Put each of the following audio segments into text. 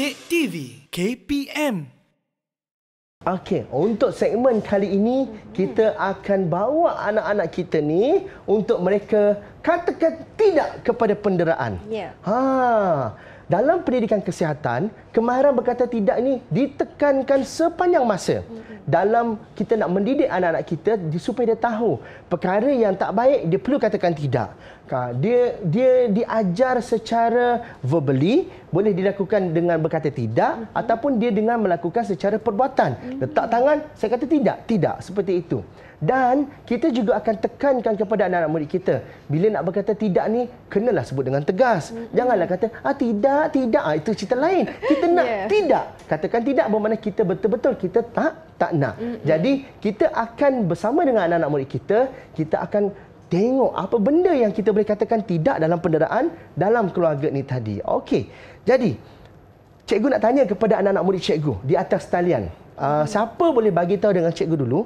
Dek TV KPM. Okey, untuk segmen kali ini kita akan bawa anak-anak kita ni untuk mereka katakan tidak kepada penderaan. Yeah. Ha. Dalam pendidikan kesihatan, kemahiran berkata tidak ini ditekankan sepanjang masa. Dalam kita nak mendidik anak-anak kita supaya dia tahu perkara yang tak baik dia perlu katakan tidak. Kah, dia dia diajar secara verbally boleh dilakukan dengan berkata tidak mm-hmm. ataupun dia dengan melakukan secara perbuatan. Mm-hmm. Letak tangan, saya kata tidak, tidak seperti itu. Dan kita juga akan tekankan kepada anak-anak murid kita bila nak berkata tidak ni kenalah sebut dengan tegas. Mm-hmm. Janganlah kata ah tidak, tidak. Ah itu cerita lain. Kita nak yeah. tidak. Katakan tidak bermakna kita betul-betul kita tak tak nak. Mm-hmm. Jadi kita akan bersama dengan anak-anak murid kita, kita akan tengok apa benda yang kita boleh katakan tidak dalam penderaan dalam keluarga ni tadi. Okey. Jadi, cikgu nak tanya kepada anak-anak murid cikgu di atas talian. Uh, hmm. siapa boleh bagi tahu dengan cikgu dulu?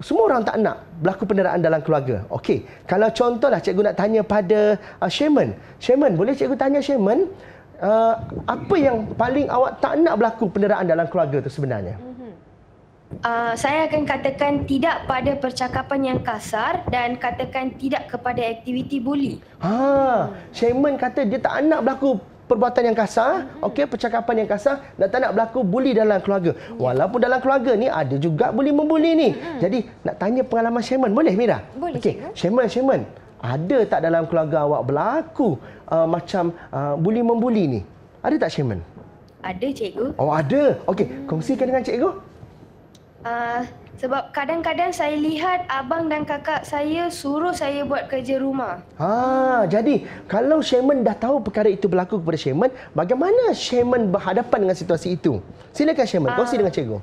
Semua orang tak nak berlaku penderaan dalam keluarga. Okey. Kalau contohlah cikgu nak tanya pada uh, Sherman. Sherman, boleh cikgu tanya Sherman uh, apa yang paling awak tak nak berlaku penderaan dalam keluarga tu sebenarnya? Hmm. Uh, saya akan katakan tidak pada percakapan yang kasar dan katakan tidak kepada aktiviti buli. Ha, Shaman kata dia tak nak berlaku perbuatan yang kasar, mm-hmm. okey, percakapan yang kasar dan tak nak berlaku buli dalam keluarga. Mm-hmm. Walaupun dalam keluarga ni ada juga buli membuli ni. Mm-hmm. Jadi nak tanya pengalaman Shaman boleh Mira? Okey, Shaman, Shaman, ada tak dalam keluarga awak berlaku uh, macam uh, buli membuli ni? Ada tak Shaman? Ada cikgu. Oh, ada. Okey, kongsikan dengan cikgu. Ah, sebab kadang-kadang saya lihat abang dan kakak saya suruh saya buat kerja rumah. Ha, jadi kalau Sherman dah tahu perkara itu berlaku kepada Sherman, bagaimana Sherman berhadapan dengan situasi itu? Silakan Sherman, kongsi ah. dengan cikgu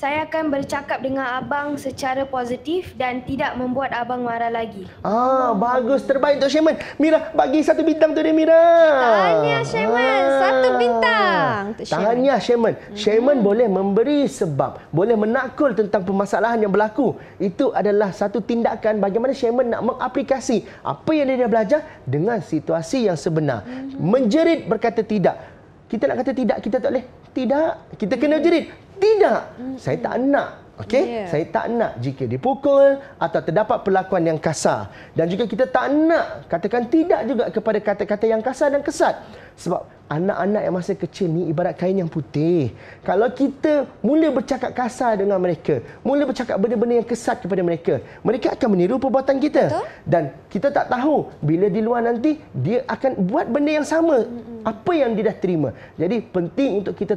saya akan bercakap dengan abang secara positif dan tidak membuat abang marah lagi. Ah, oh. bagus terbaik untuk Sherman. Mira bagi satu bintang tu dia Mira. Tahniah Sherman, ah. satu bintang untuk Sherman. Tahniah Sherman. Sherman hmm. boleh memberi sebab, boleh menakul tentang permasalahan yang berlaku. Itu adalah satu tindakan bagaimana Sherman nak mengaplikasi apa yang dia belajar dengan situasi yang sebenar. Hmm. Menjerit berkata tidak. Kita nak kata tidak, kita tak boleh. Tidak, kita kena hmm. jerit. Tidak. Mm-hmm. Saya tak nak. Okey, yeah. saya tak nak jika dipukul atau terdapat perlakuan yang kasar dan juga kita tak nak katakan tidak juga kepada kata-kata yang kasar dan kesat sebab anak-anak yang masa kecil ni ibarat kain yang putih. Kalau kita mula bercakap kasar dengan mereka, mula bercakap benda-benda yang kesat kepada mereka, mereka akan meniru perbuatan kita. Betul? Dan kita tak tahu bila di luar nanti dia akan buat benda yang sama. Apa yang dia dah terima. Jadi penting untuk kita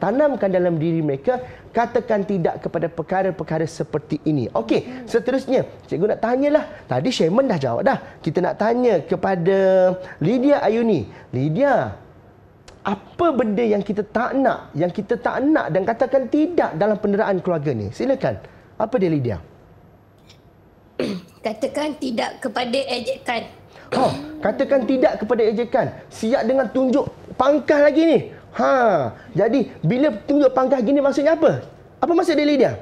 tanamkan dalam diri mereka katakan tidak kepada perkara-perkara seperti ini. Okey, hmm. seterusnya cikgu nak tanyalah. Tadi Sherman dah jawab dah. Kita nak tanya kepada Lydia Ayuni. Lydia, apa benda yang kita tak nak yang kita tak nak dan katakan tidak dalam penderaan keluarga ni silakan apa dia Lydia katakan tidak kepada ejekan oh katakan tidak kepada ejekan siap dengan tunjuk pangkah lagi ni ha jadi bila tunjuk pangkah gini maksudnya apa apa maksud dia Lydia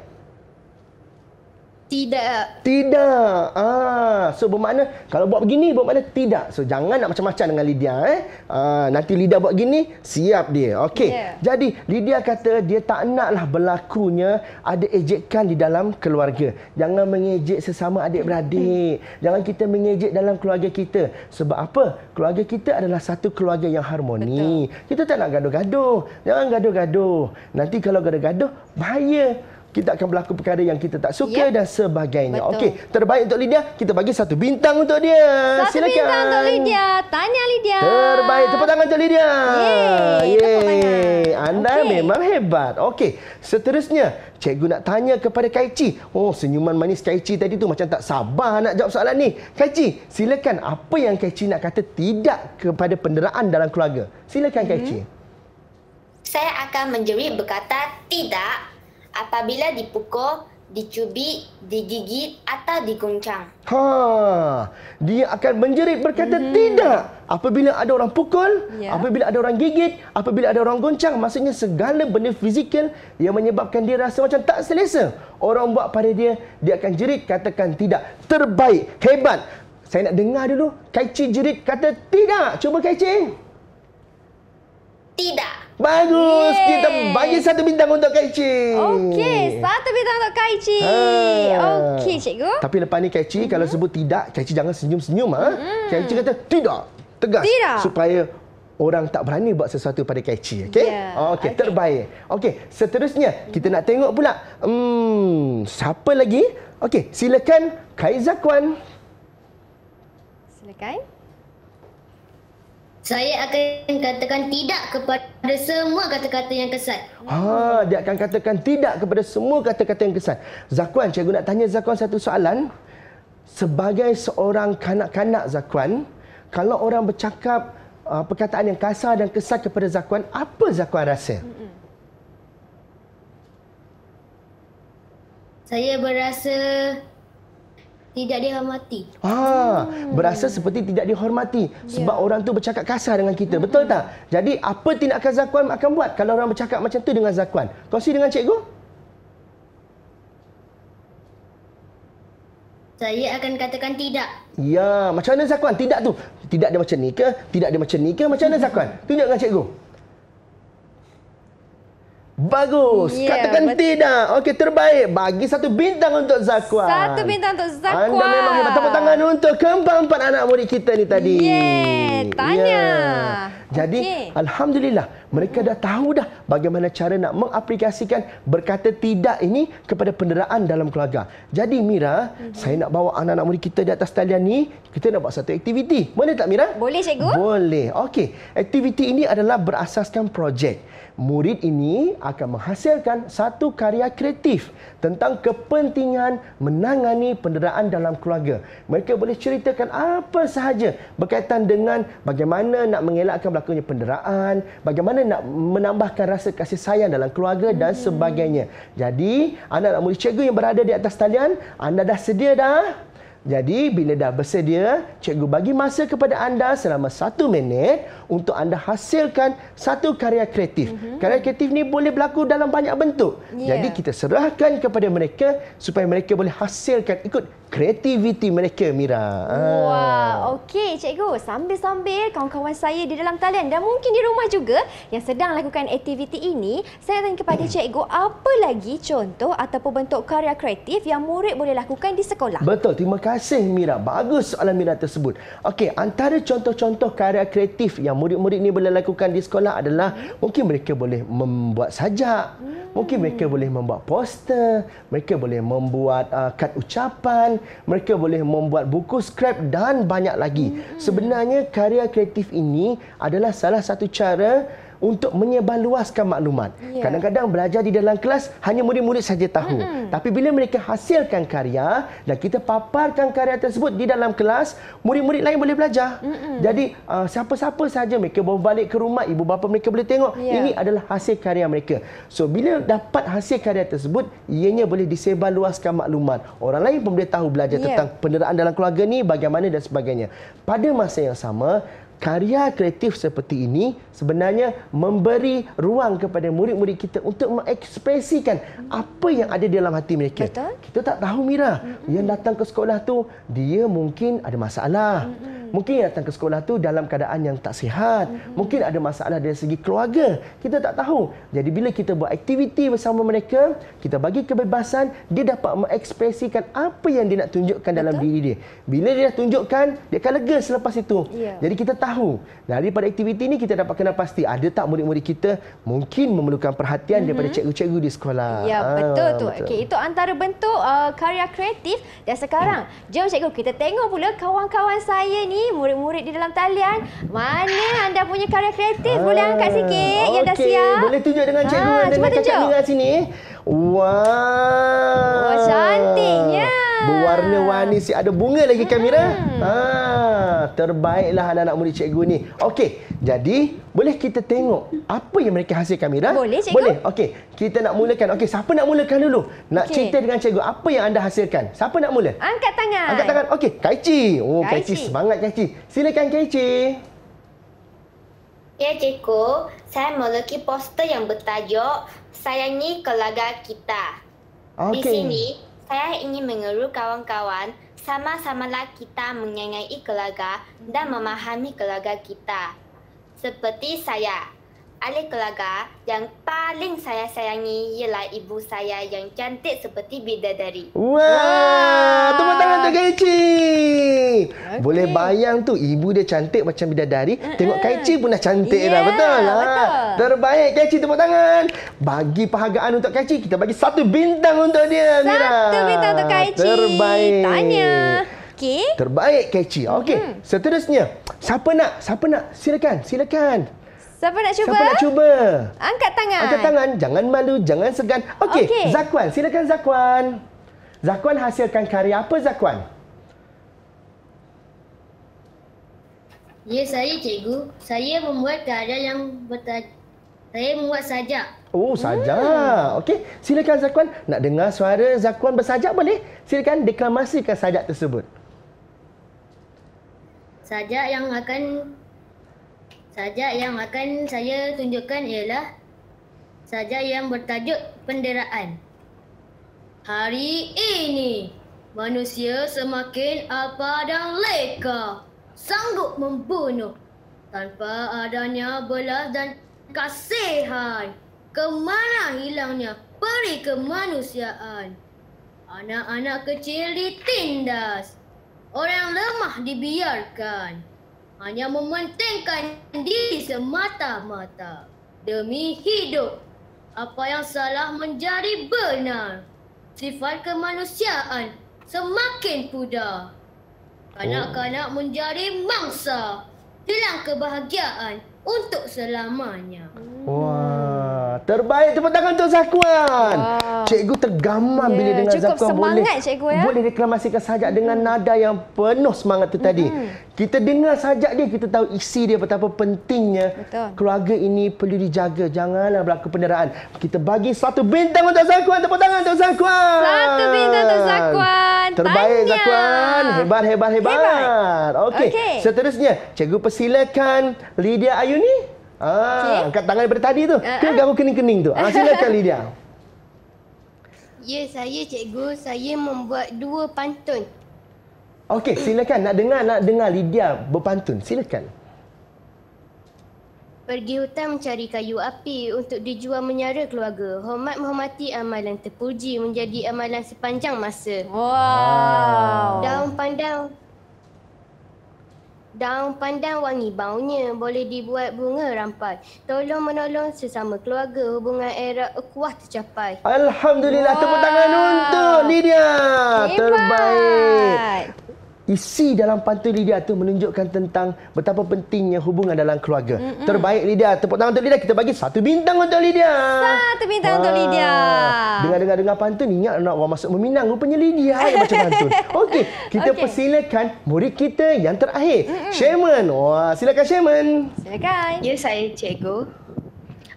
tidak. Tidak. Ah, so bermakna kalau buat begini bermakna tidak. So jangan nak macam-macam dengan Lydia eh. Ah, nanti Lydia buat gini, siap dia. Okey. Yeah. Jadi Lydia kata dia tak naklah berlakunya ada ejekan di dalam keluarga. Jangan mengejek sesama adik-beradik. jangan kita mengejek dalam keluarga kita. Sebab apa? Keluarga kita adalah satu keluarga yang harmoni. Betul. Kita tak nak gaduh-gaduh. Jangan gaduh-gaduh. Nanti kalau gaduh-gaduh bahaya kita akan berlaku perkara yang kita tak suka yep. dan sebagainya. Okey, terbaik untuk Lydia, kita bagi satu bintang untuk dia. Satu Silakan. Satu bintang untuk Lydia. Tanya Lydia. Terbaik. Tepuk tangan untuk Lydia. Yeay. Yeay. Anda okay. memang hebat. Okey, seterusnya, cikgu nak tanya kepada Kaichi. Oh, senyuman manis Kaichi tadi tu macam tak sabar nak jawab soalan ni. Kaichi, silakan. Apa yang Kaichi nak kata tidak kepada penderaan dalam keluarga? Silakan, mm-hmm. Kaichi. Saya akan menjerit berkata tidak apabila dipukul, dicubit, digigit atau diguncang. Ha, dia akan menjerit berkata hmm. tidak. Apabila ada orang pukul, ya. apabila ada orang gigit, apabila ada orang goncang, maksudnya segala benda fizikal yang menyebabkan dia rasa macam tak selesa. Orang buat pada dia, dia akan jerit katakan tidak. Terbaik, hebat. Saya nak dengar dulu. Kaici jerit kata tidak. Cuba Kaici. Tidak. Bagus. Yeay. Kita bagi satu bintang untuk Kaichi. Okey, satu bintang untuk Kaichi. Ha. Okey, cikgu. Tapi lepas ni Kaichi mm -hmm. kalau sebut tidak, Kaichi jangan senyum-senyum ah. Ha. -senyum, mm. Kaichi kata tidak. Tegas tidak. supaya orang tak berani buat sesuatu pada Kaichi, okey? Yeah. Okey, okay. terbaik. Okey, seterusnya mm -hmm. kita nak tengok pula. Hmm, siapa lagi? Okey, silakan Kaizakwan. Silakan. Okay. Saya akan katakan tidak kepada semua kata-kata yang kesat. Ha, dia akan katakan tidak kepada semua kata-kata yang kesat. Zakwan, cikgu nak tanya Zakwan satu soalan. Sebagai seorang kanak-kanak Zakwan, kalau orang bercakap uh, perkataan yang kasar dan kesat kepada Zakwan, apa Zakwan rasa? Saya berasa tidak dihormati. Ah, hmm. berasa seperti tidak dihormati sebab yeah. orang tu bercakap kasar dengan kita. Hmm. Betul tak? Hmm. Jadi apa tindakan Zakwan akan buat kalau orang bercakap macam tu dengan Zakwan? Kongsi dengan cikgu. Saya akan katakan tidak. Ya, macam mana Zakwan? Tidak tu. Tidak dia macam ni ke? Tidak dia macam ni ke? Macam mana Zakwan? Tunjuk dengan cikgu. Hmm. Bagus. Yeah, Katakan betul. tidak. Okey, terbaik. Bagi satu bintang untuk Zakwan. Satu bintang untuk Zakwan. Anda memang hebat. Tepuk tangan untuk keempat-empat anak murid kita ni tadi. Yeah, tanya. Yeah. Jadi, okay. Alhamdulillah, mereka dah tahu dah bagaimana cara nak mengaplikasikan berkata tidak ini kepada penderaan dalam keluarga. Jadi, Mira, mm-hmm. saya nak bawa anak-anak murid kita di atas talian ni. Kita nak buat satu aktiviti. Boleh tak, Mira? Boleh, cikgu. Boleh. Okey. Aktiviti ini adalah berasaskan projek murid ini akan menghasilkan satu karya kreatif tentang kepentingan menangani penderaan dalam keluarga. Mereka boleh ceritakan apa sahaja berkaitan dengan bagaimana nak mengelakkan berlakunya penderaan, bagaimana nak menambahkan rasa kasih sayang dalam keluarga dan hmm. sebagainya. Jadi, anak-anak murid cikgu yang berada di atas talian, anda dah sedia dah? Jadi bila dah bersedia, cikgu bagi masa kepada anda selama satu minit untuk anda hasilkan satu karya kreatif. Mm-hmm. Karya kreatif ni boleh berlaku dalam banyak bentuk. Yeah. Jadi kita serahkan kepada mereka supaya mereka boleh hasilkan ikut kreativiti mereka, Mira. Ah. Wah, okey cikgu. Sambil-sambil kawan-kawan saya di dalam talian dan mungkin di rumah juga yang sedang lakukan aktiviti ini, saya nak tanya kepada cikgu apa lagi contoh ataupun bentuk karya kreatif yang murid boleh lakukan di sekolah? Betul, terima kasih kasih Mira. Bagus soalan Mira tersebut. Okey, antara contoh-contoh karya kreatif yang murid-murid ni boleh lakukan di sekolah adalah hmm. mungkin mereka boleh membuat sajak, hmm. mungkin mereka boleh membuat poster, mereka boleh membuat uh, kad ucapan, mereka boleh membuat buku skrip dan banyak lagi. Hmm. Sebenarnya karya kreatif ini adalah salah satu cara untuk menyebarluaskan maklumat. Ya. Kadang-kadang yeah. belajar di dalam kelas hanya murid-murid saja tahu. Mm -hmm. Tapi bila mereka hasilkan karya dan kita paparkan karya tersebut di dalam kelas, murid-murid lain boleh belajar. Mm -hmm. Jadi uh, siapa-siapa saja mereka bawa balik ke rumah, ibu bapa mereka boleh tengok. Yeah. Ini adalah hasil karya mereka. So bila dapat hasil karya tersebut, ianya boleh disebarluaskan maklumat. Orang lain pun boleh tahu belajar yeah. tentang peneraan dalam keluarga ni bagaimana dan sebagainya. Pada masa yang sama, karya kreatif seperti ini sebenarnya memberi ruang kepada murid-murid kita untuk mengekspresikan apa yang ada dalam hati mereka. Betul. Kita tak tahu Mira, mm-hmm. yang datang ke sekolah tu dia mungkin ada masalah. Mm-hmm. Hmm. Mungkin yang datang ke sekolah tu dalam keadaan yang tak sihat. Mm-hmm. Mungkin ada masalah dari segi keluarga. Kita tak tahu. Jadi bila kita buat aktiviti bersama mereka, kita bagi kebebasan, dia dapat mengekspresikan apa yang dia nak tunjukkan dalam diri dia. Bila dia dah tunjukkan, dia akan lega selepas itu. Yeah. Jadi kita tahu. Daripada aktiviti ini, kita dapat kenal pasti ada tak murid-murid kita mungkin memerlukan perhatian mm-hmm. daripada hmm. cikgu-cikgu di sekolah. Ya, ah, betul tu. Okay, itu antara bentuk uh, karya kreatif. Dan sekarang, mm. jom cikgu kita tengok pula kawan-kawan saya ni murid-murid di dalam talian. Mana anda punya karya kreatif? Ah, Boleh angkat sikit okay. yang dah siap. Boleh tunjuk dengan ah, cikgu ha, dan kakak Mira sini. Wah. Wow. Oh, cantiknya. Berwarna-warni si ada bunga lagi kamera. Ha. Hmm. Ah terbaiklah anak-anak lah murid cikgu ni. Okey, jadi boleh kita tengok apa yang mereka hasilkan, Mira? Boleh, cikgu. Boleh, okey. Kita nak mulakan. Okey, siapa nak mulakan dulu? Nak okay. cerita dengan cikgu apa yang anda hasilkan? Siapa nak mula? Angkat tangan. Angkat tangan. Okey, Kaici. Oh, Kaici. Kaici. Semangat, Kaici. Silakan, Kaici. Ya, cikgu. Saya meluki poster yang bertajuk Sayangi Kelaga Kita. Okay. Di sini, saya ingin menyeru kawan-kawan sama-samalah kita menyayangi keluarga dan memahami keluarga kita. Seperti saya, ahli keluarga yang paling saya sayangi ialah ibu saya yang cantik seperti bidadari. Wah, tepuk tangan tu Kaichi. Boleh bayang tu ibu dia cantik macam bidadari, mm-hmm. tengok Kaichi pun dah cantik yeah, dah, betul lah. Betul. Terbaik Kaichi tepuk tangan. Bagi penghargaan untuk Kaichi, kita bagi satu bintang untuk dia. Satu Mira. bintang untuk Kaichi. Terbaik. Tanya. Okay. Terbaik Kaichi. Okey, hmm seterusnya. Siapa nak? Siapa nak? Silakan, silakan. Siapa nak cuba? Siapa nak cuba? Angkat tangan. Angkat tangan. Jangan malu, jangan segan. Okey, okay. Zakwan. Silakan Zakwan. Zakwan hasilkan karya apa Zakwan? Ya, saya cikgu. Saya membuat karya yang bertaj... Saya membuat sajak. Oh, sajak. Hmm. Okey. Silakan Zakwan. Nak dengar suara Zakwan bersajak boleh? Silakan deklamasikan sajak tersebut. Sajak yang akan Sajak yang akan saya tunjukkan ialah sajak yang bertajuk penderaan. Hari ini, manusia semakin apa dan leka sanggup membunuh tanpa adanya belas dan kasihan. Kemana hilangnya peri kemanusiaan? Anak-anak kecil ditindas. Orang lemah dibiarkan hanya mementingkan diri semata-mata demi hidup. Apa yang salah menjadi benar. Sifat kemanusiaan semakin pudar. Kanak-kanak oh. menjadi mangsa. Hilang kebahagiaan untuk selamanya. Hmm. Wah, terbaik tepuk tangan untuk Sakuan. Wah. Cikgu tergaman yeah, bila ya, dengar cukup Zafran. Cukup semangat, cikgu. Ya? Boleh reklamasikan sajak dengan hmm. nada yang penuh semangat tu mm -hmm. tadi. Kita dengar sajak dia, kita tahu isi dia betapa pentingnya. Betul. Keluarga ini perlu dijaga. Janganlah berlaku penderaan. Kita bagi satu bintang untuk Zafran. Tepuk tangan untuk Zafran. Satu bintang untuk Zafran. Terbaik, Zafran. Hebat, hebat, hebat. hebat. Okey, okay. seterusnya. Cikgu persilakan Lydia Ayuni. Ah, okay. angkat tangan daripada tadi tu. Uh -uh. Ke ah. gaku kening-kening tu. Ah, silakan Lydia. Ya, saya cikgu. Saya membuat dua pantun. Okey, silakan. Nak dengar, nak dengar Lydia berpantun. Silakan. Pergi hutan mencari kayu api untuk dijual menyara keluarga. Hormat menghormati amalan terpuji menjadi amalan sepanjang masa. Wow. Daun pandan. Daun pandan wangi baunya boleh dibuat bunga rampai. Tolong menolong sesama keluarga hubungan erat kuah tercapai. Alhamdulillah wow. tepuk tangan untuk Lydia. Hebat. Terbaik isi dalam pantun Lydia tu menunjukkan tentang betapa pentingnya hubungan dalam keluarga. Mm-mm. Terbaik Lydia, tepuk tangan untuk Lydia. Kita bagi satu bintang untuk Lydia. Satu bintang Wah. untuk Lydia. Dengar-dengar dengar pantun ingat nak orang masuk meminang rupanya Lydia yang baca pantun. Okey, kita okay. persilakan murid kita yang terakhir. Mm-mm. Sherman. Wah, silakan Sherman. Silakan. Ya, saya cikgu.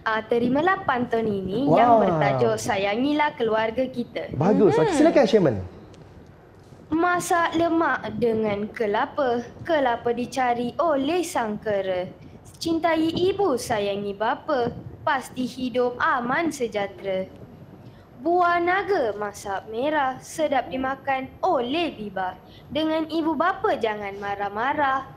Uh, terimalah pantun ini wow. yang bertajuk Sayangilah Keluarga Kita. Bagus. Mm-hmm. Okay, silakan Sherman. Masak lemak dengan kelapa. Kelapa dicari oleh sang kera. Cintai ibu, sayangi bapa. Pasti hidup aman sejahtera. Buah naga masak merah sedap dimakan oleh biba. Dengan ibu bapa jangan marah-marah.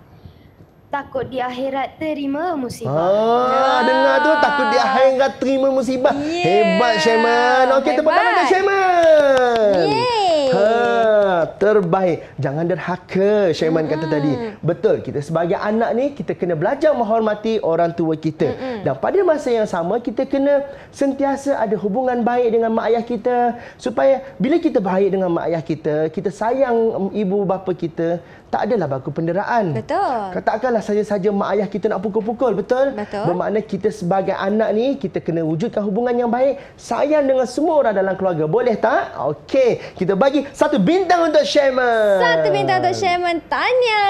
Takut di akhirat terima musibah. Ah, ah. dengar tu takut di akhirat terima musibah. Yeah. Hebat Syaiman. Okey tepuk tangan Syaiman. Yeay. Ha terbaik. Jangan derhaka, Syaiman mm-hmm. kata tadi. Betul, kita sebagai anak ni kita kena belajar menghormati orang tua kita. Mm-hmm. Dan pada masa yang sama kita kena sentiasa ada hubungan baik dengan mak ayah kita supaya bila kita baik dengan mak ayah kita, kita sayang ibu bapa kita, tak adalah baku penderaan. Betul. Katakanlah saja-saja mak ayah kita nak pukul-pukul, betul? Betul. Bermakna kita sebagai anak ni kita kena wujudkan hubungan yang baik, sayang dengan semua orang dalam keluarga. Boleh tak? Okey, kita bagi satu bintang untuk Sherman. Satu bintang untuk Sherman. Tanya.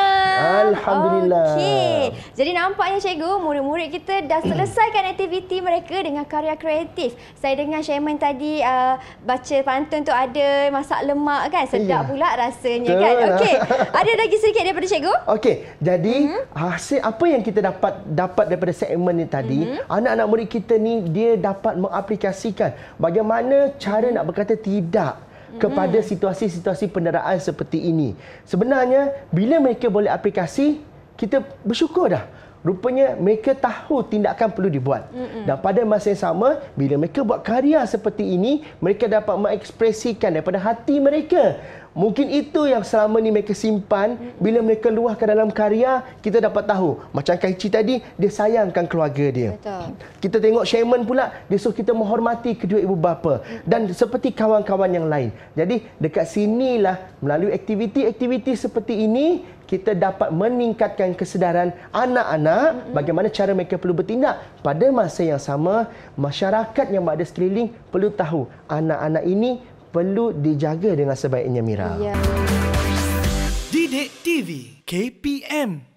Alhamdulillah. Okey. Jadi nampaknya cikgu, murid-murid kita dah selesaikan aktiviti mereka dengan karya kreatif. Saya dengar Sherman tadi uh, baca pantun tu ada masak lemak kan? Sedap yeah. pula rasanya Betul. kan? Lah. Okey. Ada lagi sedikit daripada cikgu. Okey, jadi mm-hmm. hasil apa yang kita dapat dapat daripada segmen ni tadi, mm-hmm. anak-anak murid kita ni dia dapat mengaplikasikan bagaimana cara mm-hmm. nak berkata tidak kepada mm-hmm. situasi-situasi penderaan seperti ini. Sebenarnya bila mereka boleh aplikasi, kita bersyukur dah. Rupanya mereka tahu tindakan perlu dibuat. Mm-mm. Dan pada masa yang sama, bila mereka buat karya seperti ini, mereka dapat mengekspresikan daripada hati mereka Mungkin itu yang selama ni mereka simpan bila mereka luahkan dalam karya kita dapat tahu macam Kaichi tadi dia sayangkan keluarga dia. Betul. Kita tengok Shaman pula dia suruh kita menghormati kedua ibu bapa dan seperti kawan-kawan yang lain. Jadi dekat sinilah melalui aktiviti-aktiviti seperti ini kita dapat meningkatkan kesedaran anak-anak mm-hmm. bagaimana cara mereka perlu bertindak pada masa yang sama masyarakat yang berada sekeliling perlu tahu anak-anak ini perlu dijaga dengan sebaiknya Mira. Ya. Didik TV KPM